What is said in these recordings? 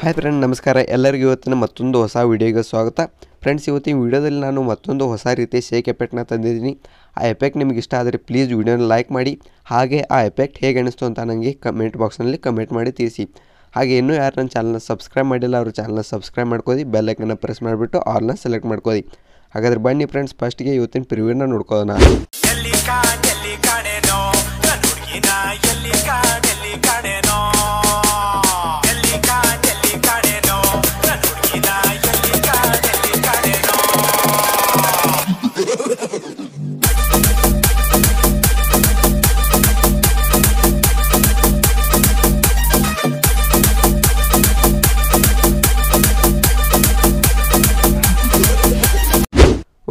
hi friend ನಮಸ್ಕಾರ ಎಲ್ಲರಿಗೂ ಇವತ್ತಿನ ಮತ್ತೊಂದು ಹೊಸ ವೀಡಿಯೋಗೆ ಸ್ವಾಗತ ಫ್ರೆಂಡ್ಸ್ ಇವತ್ತಿನ ವಿಡಿಯೋದಲ್ಲಿ ನಾನು ಮತ್ತೊಂದು ಹೊಸ ರೀತಿಯ ಶೇಕ್ ಎಫೆಕ್ಟ್ನ ತಂದಿದ್ದೀನಿ ಆ ಎಫೆಕ್ಟ್ ನಿಮಗೆ ಇಷ್ಟ ಆದರೆ ಪ್ಲೀಸ್ ವಿಡಿಯೋನ ಲೈಕ್ ಮಾಡಿ ಹಾಗೆ ಆ ಎಫೆಕ್ಟ್ ಹೇಗೆ ಅನಿಸ್ತು ಅಂತ ನನಗೆ ಕಮೆಂಟ್ ಬಾಕ್ಸ್ನಲ್ಲಿ ಕಮೆಂಟ್ ಮಾಡಿ ತಿಳಿಸಿ ಹಾಗೆ ಇನ್ನೂ ಯಾರು ನನ್ನ ಚಾನಲ್ನ ಸಬ್ಸ್ಕ್ರೈಬ್ ಮಾಡಿಲ್ಲ ಅವರು ಚಾನಲ್ನ ಸಬ್ಸ್ಕ್ರೈಬ್ ಮಾಡ್ಕೋದಿ ಬೆಲ್ಲೈಕನ್ನ ಪ್ರೆಸ್ ಮಾಡಿಬಿಟ್ಟು ಆಲ್ನ ಸೆಲೆಕ್ಟ್ ಮಾಡ್ಕೋದಿ ಹಾಗಾದರೆ ಬನ್ನಿ ಫ್ರೆಂಡ್ಸ್ ಫಸ್ಟ್ಗೆ ಇವತ್ತಿನ ಪ್ರಿವ್ಯೂನ ನಾನು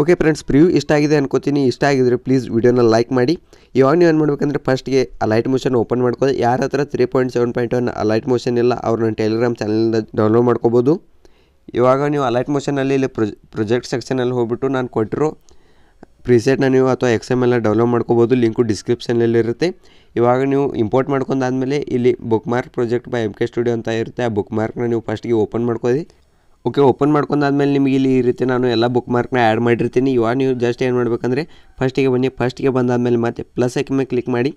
ಓಕೆ ಫ್ರೆಂಡ್ಸ್ ಪ್ರಿವ್ಯೂ ಇಷ್ಟ ಆಗಿದೆ ಅನ್ಕೋತೀನಿ ಇಷ್ಟ ಆಗಿದ್ರೆ ಪ್ಲೀಸ್ ವಿಡಿಯೋನ ಲೈಕ್ ಮಾಡಿ ಇವಾಗ ನೀವು ಏನು ಮಾಡಬೇಕಂದ್ರೆ ಫಸ್ಟ್ಗೆ ಅಲೈಟ್ ಮೋಷನ್ ಓಪನ್ ಮಾಡ್ಕೋದು ಯಾರ ಹತ್ರ three point seven point one alight motion ಇಲ್ಲ ಅವ್ರು ನನ್ನ ಟೆಲಿಗ್ರಾಮ್ ಚಾನಲಿಂದ ಡೌನ್ಲೋಡ್ ಮಾಡ್ಕೋಬೋದು ಇವಾಗ ನೀವು ಅಲೈಟ್ ಮೋಷನಲ್ಲಿ ಇಲ್ಲಿ ಪ್ರೊಜೆಕ್ಟ್ ಸೆಕ್ಷನಲ್ಲಿ ಹೋಗ್ಬಿಟ್ಟು ನಾನು ಕೊಟ್ಟಿರೋ ಪ್ರೀಸೆಟ್ನ ನೀವು ಅಥವಾ ಎಕ್ಸ್ ಎಮ್ ಎಲ್ಲ ಡೌನ್ಲೋಡ್ ಮಾಡ್ಕೋಬೋದು ಲಿಂಕು ಡಿಸ್ಕ್ರಿಪ್ಷನಲ್ಲಿ ಇರುತ್ತೆ ಇವಾಗ ನೀವು ಇಂಪೋರ್ಟ್ ಮಾಡ್ಕೊಂಡಾದ್ಮೇಲೆ ಇಲ್ಲಿ bookmark project by M K studio ಅಂತ ಇರುತ್ತೆ ಆ ಬುಕ್ ಮಾರ್ಕ್ನ ನೀವು ಫಸ್ಟಿಗೆ ಓಪನ್ ಮಾಡ್ಕೋದಿ ಓಕೆ ಓಪನ್ ಮಾಡ್ಕೊಂಡಾದ್ಮೇಲೆ ನಿಮಗೆ ಇಲ್ಲಿ ಈ ರೀತಿ ನಾನು ಎಲ್ಲ ಬುಕ್ ಮಾರ್ಕ್ನ ಆ್ಯಡ್ ಮಾಡಿರ್ತೀನಿ ಇವಾಗ ನೀವು ಜಸ್ಟ್ ಏನು ಮಾಡಬೇಕಂದ್ರೆ ಫಸ್ಟಿಗೆ ಬನ್ನಿ ಫಸ್ಟಿಗೆ ಬಂದಾದಮೇಲೆ ಮತ್ತೆ ಪ್ಲಸ್ ಐಕ್ ಮೇಲೆ ಕ್ಲಿಕ್ ಮಾಡಿ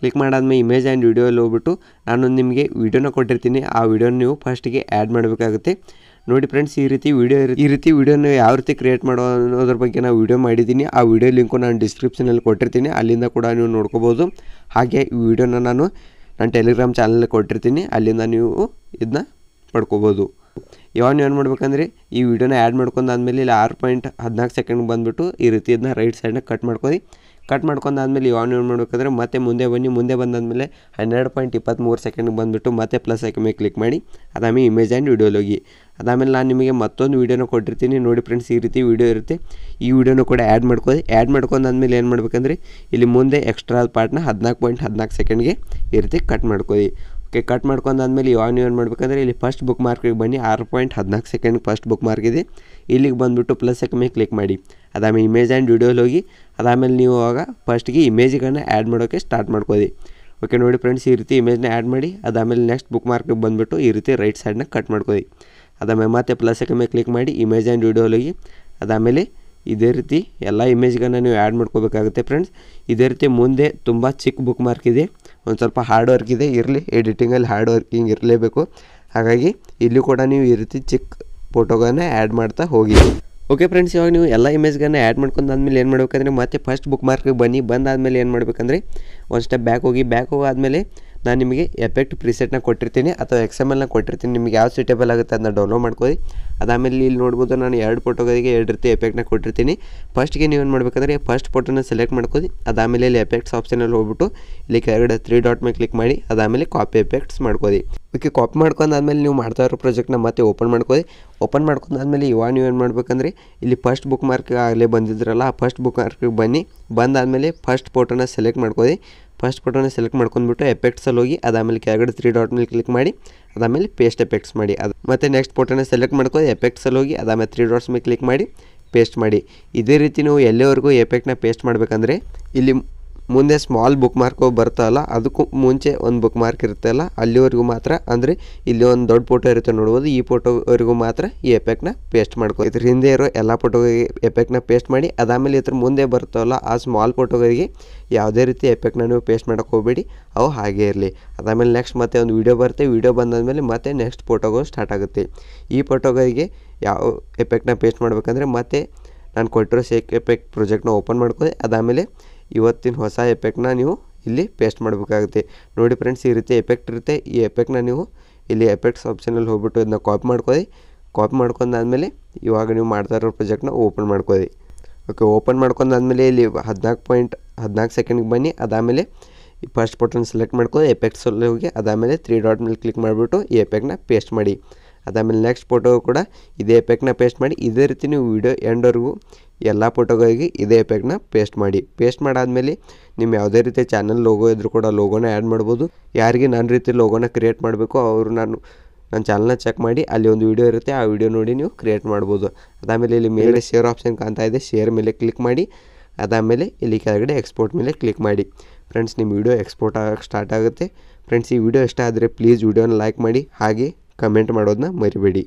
ಕ್ಲಿಕ್ ಮಾಡಾದ್ಮೇಲೆ ಇಮೇಜ್ ಆ್ಯಂಡ್ ವಿಡಿಯೋಲ್ಲಿ ಹೋಗ್ಬಿಟ್ಟು ನಾನು ನಿಮಗೆ ವಿಡಿಯೋನ ಕೊಟ್ಟಿರ್ತೀನಿ ಆ ವಿಡಿಯೋನ ನೀವು ಫಸ್ಟಿಗೆ ಆ್ಯಡ್ ಮಾಡಬೇಕಾಗುತ್ತೆ ನೋಡಿ ಫ್ರೆಂಡ್ಸ್ ಈ ರೀತಿ ವಿಡಿಯೋ ಈ ರೀತಿ ವಿಡಿಯೋನ ಯಾವ ರೀತಿ ಕ್ರಿಯೇಟ್ ಮಾಡೋ ಅನ್ನೋದ್ರ ಬಗ್ಗೆ ನಾವು ವೀಡಿಯೋ ಮಾಡಿದ್ದೀನಿ ಆ ವಿಡಿಯೋ ಲಿಂಕು ನಾನು ಡಿಸ್ಕ್ರಿಪ್ಷನಲ್ಲಿ ಕೊಟ್ಟಿರ್ತೀನಿ ಅಲ್ಲಿಂದ ಕೂಡ ನೀವು ನೋಡ್ಕೋಬೋದು ಹಾಗೆ ಈ ವಿಡಿಯೋನ ನಾನು ನನ್ನ ಟೆಲಿಗ್ರಾಮ್ ಚಾನಲಲ್ಲಿ ಕೊಟ್ಟಿರ್ತೀನಿ ಅಲ್ಲಿಂದ ನೀವು ಇದನ್ನ ಪಡ್ಕೋಬೋದು ಇವಾಗ ಏನು ಮಾಡ್ಬೇಕಂದ್ರೆ ಈ ವಿಡಿಯೋನ ಆ್ಯಡ್ ಮಾಡ್ಕೊಂಡು ಆದಮೇಲೆ ಇಲ್ಲಿ ಆರು ಪಾಯಿಂಟ್ ಹದಿನಾಲ್ಕು ಸೆಕೆಂಡ್ ಬಂದುಬಿಟ್ಟು ಈ ರೀತಿ ಇದನ್ನ ರೈಟ್ ಸೈಡ್ನ ಕಟ್ ಮಾಡ್ಕೊಳ್ಳಿ ಕಟ್ ಮಾಡ್ಕೊಂಡು ಆದಮೇಲೆ ಏನು ಮಾಡ್ಬೇಕಂದ್ರೆ ಮತ್ತೆ ಮುಂದೆ ಬನ್ನಿ ಮುಂದೆ ಬಂದಾದಮೇಲೆ ಹನ್ನೆರಡು ಪಾಯಿಂಟ್ ಇಪ್ಪತ್ತ್ಮೂರು ಸೆಕೆಂಡ್ಗೆ ಬಂದುಬಿಟ್ಟು ಮತ್ತೆ ಪ್ಲಸ್ ಐಕನ್ ಮೇಲೆ ಕ್ಲಿಕ್ ಮಾಡಿ ಅದಾಮಿ ಇಮೇಜ್ ಆ್ಯಂಡ್ ವಿಡಿಯೋಲೋಗಿ ಅದಾದಮೇಲೆ ನಾನು ನಿಮಗೆ ಮತ್ತೊಂದು ವೀಡಿಯೋನ ಕೊಟ್ಟಿರ್ತೀನಿ ನೋಡಿ ಫ್ರೆಂಡ್ಸ್ ಈ ರೀತಿ ವೀಡಿಯೋ ಇರುತ್ತೆ ಈ ವಿಡಿಯೋನೂ ಕೂಡ ಆ್ಯಡ್ ಮಾಡ್ಕೊಳ್ಳಿ ಆ್ಯಡ್ ಮಾಡ್ಕೊಂಡು ಆದಮೇಲೆ ಏನು ಮಾಡ್ಬೇಕಂದ್ರೆ ಇಲ್ಲಿ ಮುಂದೆ ಎಕ್ಸ್ಟ್ರಾ ಪಾರ್ಟ್ನ ಹದಿನಾಲ್ಕು ಪಾಯಿಂಟ್ ಹದಿನಾಲ್ಕು ಸೆಕೆಂಡ್ಗೆ ಈ ರೀತಿ ಕಟ್ ಮಾಡ್ಕೊಳ್ಳಿ ಓಕೆ ಕಟ್ ಮಾಡ್ಕೊಂಡಾದ್ಮೇಲೆ ನೀವು ಏನು ಮಾಡಬೇಕಂದ್ರೆ ಇಲ್ಲಿ ಫಸ್ಟ್ ಬುಕ್ ಮಾರ್ಕಿಗೆ ಬನ್ನಿ ಆರು ಪಾಯಿಂಟ್ ಹದಿನಾಲ್ಕು ಸೆಕೆಂಡ್ ಫಸ್ಟ್ ಬುಕ್ ಮಾರ್ಕ್ ಇದೆ ಇಲ್ಲಿಗೆ ಬಂದುಬಿಟ್ಟು ಪ್ಲಸ್ ಮೇಲೆ ಕ್ಲಿಕ್ ಮಾಡಿ ಅದಾದಮೇಲೆ ಇಮೇಜ್ ಆ್ಯಂಡ್ ವಿಡಿಯೋಲಿ ಹೋಗಿ ಅದಾದಮೇಲೆ ನೀವು ಆವಾಗ ಫಸ್ಟ್ಗೆ ಇಮೇಜ್ಗಳನ್ನ ಆ್ಯಡ್ ಮಾಡೋಕ್ಕೆ ಸ್ಟಾರ್ಟ್ ಮಾಡ್ಕೋದಿ ಓಕೆ ನೋಡಿ ಫ್ರೆಂಡ್ಸ್ ಈ ರೀತಿ ಇಮೇಜ್ನ ಆ್ಯಡ್ ಮಾಡಿ ಅದಾದಮೇಲೆ ನೆಕ್ಸ್ಟ್ ಬುಕ್ ಮಾರ್ಕಿಗೆ ಬಂದುಬಿಟ್ಟು ಈ ರೀತಿ ರೈಟ್ ಸೈಡ್ನ ಕಟ್ ಮಾಡ್ಕೋದಿ ಅದಾದಮೇಲೆ ಮತ್ತೆ ಪ್ಲಸ್ ಮೇಲೆ ಕ್ಲಿಕ್ ಮಾಡಿ ಇಮೇಜ್ ಆ್ಯಂಡ್ ವಿಡಿಯೋಲಿ ಹೋಗಿ ಅದಾದಮೇಲೆ ಇದೇ ರೀತಿ ಎಲ್ಲ ಇಮೇಜ್ಗಳನ್ನ ನೀವು ಆ್ಯಡ್ ಮಾಡ್ಕೋಬೇಕಾಗುತ್ತೆ ಫ್ರೆಂಡ್ಸ್ ಇದೇ ರೀತಿ ಮುಂದೆ ತುಂಬ ಚಿಕ್ಕ ಬುಕ್ ಮಾರ್ಕ್ ಇದೆ ಒಂದು ಸ್ವಲ್ಪ ಹಾರ್ಡ್ ವರ್ಕ್ ಇದೆ ಇರಲಿ ಎಡಿಟಿಂಗಲ್ಲಿ ಹಾರ್ಡ್ ವರ್ಕಿಂಗ್ ಇರಲೇಬೇಕು ಹಾಗಾಗಿ ಇಲ್ಲಿ ಕೂಡ ನೀವು ಈ ರೀತಿ ಚಿಕ್ಕ ಫೋಟೋಗಳನ್ನ ಆ್ಯಡ್ ಮಾಡ್ತಾ ಹೋಗಿ ಓಕೆ ಫ್ರೆಂಡ್ಸ್ ಇವಾಗ ನೀವು ಎಲ್ಲ ಇಮೇಜ್ಗಳನ್ನ ಆ್ಯಡ್ ಮಾಡ್ಕೊಂಡು ಆದಮೇಲೆ ಏನು ಮಾಡಬೇಕಂದ್ರೆ ಮತ್ತೆ ಫಸ್ಟ್ ಬುಕ್ ಮಾರ್ಕ್ಗೆ ಬನ್ನಿ ಬಂದಾದಮೇಲೆ ಏನು ಮಾಡಬೇಕಂದ್ರೆ ಒಂದು ಸ್ಟೆಪ್ ಬ್ಯಾಕ್ ಹೋಗಿ ಬ್ಯಾಕ್ ಹೋಗಾದಮೇಲೆ ನಾನು ನಿಮಗೆ ಎಫೆಕ್ಟ್ ಪ್ರಿಸೆಟ್ನ ಕೊಟ್ಟಿರ್ತೀನಿ ಅಥವಾ ಎಕ್ಸ್ ಎಮ್ ಎಲ್ನ ಕೊಟ್ಟಿರ್ತೀನಿ ನಿಮಗೆ ಯಾವ ಸೂಟೇಬಲ್ ಆಗುತ್ತೆ ಅದನ್ನ ಡೌನ್ಲೋಡ್ ಮಾಡ್ಕೊಳ್ಳಿ ಅದಾದಮೇಲೆ ಇಲ್ಲಿ ನೋಡ್ಬೋದು ನಾನು ಎರಡು ಫೋಟೋಗಳಿಗೆ ಎರಡು ರೀತಿ ಎಫೆಕ್ಟ್ನ ಕೊಟ್ಟಿರ್ತೀನಿ ಫಸ್ಟ್ಗೆ ನೀವೇನು ಮಾಡಬೇಕಂದ್ರೆ ಫಸ್ಟ್ ಫೋಟೋನ ಸೆಲೆಕ್ಟ್ ಮಾಡ್ಕೊಳ್ಳಿ ಅದಾದಮೇಲೆ ಇಲ್ಲಿ ಎಫೆಕ್ಟ್ಸ್ ಆಪ್ಷನಲ್ಲಿ ಹೋಗ್ಬಿಟ್ಟು ಇಲ್ಲಿ ಕೆಳಗಡೆ ತ್ರೀ ಡಾಟ್ ಮೇಲೆ ಕ್ಲಿಕ್ ಮಾಡಿ ಅದಾದಮೇಲೆ ಕಾಪಿ ಎಫೆಕ್ಟ್ಸ್ ಮಾಡ್ಕೊಳ್ಳಿ ಓಕೆ ಕಾಪಿ ಮಾಡ್ಕೊಂಡಾದ್ಮೇಲೆ ನೀವು ಮಾಡ್ತಾ ಇರೋ ಪ್ರಾಜೆಕ್ಟ್ನ ಮತ್ತೆ ಓಪನ್ ಮಾಡ್ಕೊಳ್ಳಿ ಓಪನ್ ಮಾಡ್ಕೊಂಡಾದ್ಮೇಲೆ ಇವಾಗ ನೀವು ಏನು ಮಾಡ್ಬೇಕಂದ್ರೆ ಇಲ್ಲಿ ಫಸ್ಟ್ ಬುಕ್ ಮಾರ್ಕ್ ಆಗಲೇ ಬಂದಿದ್ರಲ್ಲ ಆ ಫಸ್ಟ್ ಬುಕ್ ಮಾರ್ಕ್ಗೆ ಬನ್ನಿ ಬಂದಾದಮೇಲೆ ಫಸ್ಟ್ ಫೋಟೋನ ಸೆಲೆಕ್ಟ್ ಮಾಡ್ಕೊಳ್ಳಿ ಫಸ್ಟ್ ಫೋಟೋನ ಸೆಲೆಕ್ಟ್ ಮಾಡ್ಕೊಂಡ್ಬಿಟ್ಟು ಎಫೆಕ್ಟ್ಸಲ್ಲಿ ಹೋಗಿ ಅದಾದಮೇಲೆ ಕೆಳಗಡೆ ತ್ರೀ ಡಾಟ್ ಮೇಲೆ ಕ್ಲಿಕ್ ಮಾಡಿ ಅದಾದಮೇಲೆ ಪೇಸ್ಟ್ ಎಫೆಕ್ಟ್ಸ್ ಮಾಡಿ ಅದು ಮತ್ತು ನೆಕ್ಸ್ಟ್ ಫೋಟೋನ ಸೆಲೆಕ್ಟ್ ಮಾಡ್ಕೊಂಡು ಎಫೆಕ್ಟ್ಸಲ್ಲಿ ಹೋಗಿ ಅದಾದಮೇಲೆ ತ್ರೀ ಡಾಟ್ಸ್ ಮೇಲೆ ಕ್ಲಿಕ್ ಮಾಡಿ ಪೇಸ್ಟ್ ಮಾಡಿ ಇದೇ ರೀತಿ ನೀವು ಎಲ್ಲಿವರೆಗೂ ಎಫೆಕ್ಟ್ನ ಪೇಸ್ಟ್ ಮಾಡಬೇಕಂದ್ರೆ ಇಲ್ಲಿ ಮುಂದೆ ಸ್ಮಾಲ್ ಬುಕ್ ಮಾರ್ಕ್ ಬರ್ತಲ್ಲ ಅದಕ್ಕೂ ಮುಂಚೆ ಒಂದು ಬುಕ್ ಮಾರ್ಕ್ ಇರುತ್ತಲ್ಲ ಅಲ್ಲಿವರೆಗೂ ಮಾತ್ರ ಅಂದರೆ ಇಲ್ಲಿ ಒಂದು ದೊಡ್ಡ ಫೋಟೋ ಇರುತ್ತೆ ನೋಡ್ಬೋದು ಈ ಫೋಟೋವರೆಗೂ ಮಾತ್ರ ಈ ಎಫೆಕ್ಟ್ನ ಪೇಸ್ಟ್ ಮಾಡ್ಕೊ ಇದ್ರ ಹಿಂದೆ ಇರೋ ಎಲ್ಲ ಫೋಟೋಗಳಿಗೆ ಎಫೆಕ್ಟ್ನ ಪೇಸ್ಟ್ ಮಾಡಿ ಅದಾದಮೇಲೆ ಇದ್ರ ಮುಂದೆ ಬರ್ತವಲ್ಲ ಆ ಸ್ಮಾಲ್ ಫೋಟೋಗಳಿಗೆ ಯಾವುದೇ ರೀತಿ ಎಫೆಕ್ಟ್ನ ನೀವು ಪೇಸ್ಟ್ ಮಾಡೋಕ್ಕೆ ಹೋಗಬೇಡಿ ಅವು ಹಾಗೇ ಇರಲಿ ಅದಾದಮೇಲೆ ನೆಕ್ಸ್ಟ್ ಮತ್ತೆ ಒಂದು ವೀಡಿಯೋ ಬರುತ್ತೆ ವೀಡಿಯೋ ಬಂದಾದಮೇಲೆ ಮತ್ತೆ ನೆಕ್ಸ್ಟ್ ಫೋಟೋಗಳು ಸ್ಟಾರ್ಟ್ ಆಗುತ್ತೆ ಈ ಫೋಟೋಗಳಿಗೆ ಯಾವ ಎಫೆಕ್ಟ್ನ ಪೇಸ್ಟ್ ಮಾಡಬೇಕಂದ್ರೆ ಮತ್ತೆ ನಾನು ಕೊಟ್ಟಿರೋ ಸೇಕ್ ಎಫೆಕ್ಟ್ ಪ್ರೊಜೆಕ್ಟ್ನ ಓಪನ್ ಮಾಡ್ಕೊಳ್ಳಿ ಅದಾದಮೇಲೆ ಇವತ್ತಿನ ಹೊಸ ಎಫೆಕ್ಟ್ನ ನೀವು ಇಲ್ಲಿ ಪೇಸ್ಟ್ ಮಾಡಬೇಕಾಗುತ್ತೆ ನೋಡಿ ಫ್ರೆಂಡ್ಸ್ ಈ ರೀತಿ ಎಫೆಕ್ಟ್ ಇರುತ್ತೆ ಈ ಎಫೆಕ್ಟ್ನ ನೀವು ಇಲ್ಲಿ ಎಫೆಕ್ಟ್ಸ್ ಆಪ್ಷನಲ್ಲಿ ಹೋಗ್ಬಿಟ್ಟು ಇದನ್ನ ಕಾಪಿ ಮಾಡ್ಕೋದಿ ಕಾಪಿ ಮಾಡ್ಕೊಂಡಾದ್ಮೇಲೆ ಇವಾಗ ನೀವು ಮಾಡ್ತಾ ಇರೋ ಪ್ರೊಜೆಕ್ಟ್ನ ಓಪನ್ ಮಾಡ್ಕೋದಿ ಓಕೆ ಓಪನ್ ಮಾಡ್ಕೊಂಡಾದ್ಮೇಲೆ ಇಲ್ಲಿ ಹದಿನಾಲ್ಕು ಪಾಯಿಂಟ್ ಹದಿನಾಲ್ಕು ಸೆಕೆಂಡ್ಗೆ ಬನ್ನಿ ಅದಾದಮೇಲೆ ಫಸ್ಟ್ ಬಟನ್ ಸೆಲೆಕ್ಟ್ ಮಾಡ್ಕೊ ಎಫೆಕ್ಟ್ಸಲ್ಲಿ ಹೋಗಿ ಅದಾದಮೇಲೆ ತ್ರೀ ಡಾಟ್ ಮೇಲೆ ಕ್ಲಿಕ್ ಮಾಡಿಬಿಟ್ಟು ಈ ಎಫೆಕ್ಟ್ನ ಪೇಸ್ಟ್ ಮಾಡಿ ಅದಾದಮೇಲೆ ನೆಕ್ಸ್ಟ್ ಫೋಟೋ ಕೂಡ ಇದೇ ಎಫೆಕ್ಟ್ನ ಪೇಸ್ಟ್ ಮಾಡಿ ಇದೇ ರೀತಿ ನೀವು ವೀಡಿಯೋ ಎಂಡ್ವರೆಗೂ ಎಲ್ಲ ಫೋಟೋಗಳಿಗೆ ಇದೇ ಎಫೆಕ್ಟ್ನ ಪೇಸ್ಟ್ ಮಾಡಿ ಪೇಸ್ಟ್ ಮಾಡಾದಮೇಲೆ ನಿಮ್ಮ ಯಾವುದೇ ರೀತಿ ಚಾನಲ್ ಲೋಗೋ ಇದ್ರೂ ಕೂಡ ಲೋಗೋನ ಆ್ಯಡ್ ಮಾಡ್ಬೋದು ಯಾರಿಗೆ ನನ್ನ ರೀತಿ ಲೋಗೋನ ಕ್ರಿಯೇಟ್ ಮಾಡಬೇಕು ಅವರು ನಾನು ನನ್ನ ಚಾನಲ್ನ ಚೆಕ್ ಮಾಡಿ ಅಲ್ಲಿ ಒಂದು ವೀಡಿಯೋ ಇರುತ್ತೆ ಆ ವೀಡಿಯೋ ನೋಡಿ ನೀವು ಕ್ರಿಯೇಟ್ ಮಾಡ್ಬೋದು ಅದಾದಮೇಲೆ ಇಲ್ಲಿ ಮೇಲೆ ಶೇರ್ ಆಪ್ಷನ್ ಕಾಣ್ತಾ ಇದೆ ಶೇರ್ ಮೇಲೆ ಕ್ಲಿಕ್ ಮಾಡಿ ಅದಾದಮೇಲೆ ಇಲ್ಲಿ ಕೆಳಗಡೆ ಎಕ್ಸ್ಪೋರ್ಟ್ ಮೇಲೆ ಕ್ಲಿಕ್ ಮಾಡಿ ಫ್ರೆಂಡ್ಸ್ ನಿಮ್ಮ ವೀಡಿಯೋ ಎಕ್ಸ್ಪೋರ್ಟ್ ಆಗೋಕ್ಕೆ ಸ್ಟಾರ್ಟ್ ಆಗುತ್ತೆ ಫ್ರೆಂಡ್ಸ್ ಈ ವಿಡಿಯೋ ಇಷ್ಟ ಆದರೆ ಪ್ಲೀಸ್ ವೀಡಿಯೋನ ಲೈಕ್ ಮಾಡಿ ಹಾಗೆ ಕಮೆಂಟ್ ಮಾಡೋದನ್ನ ಮರಿಬೇಡಿ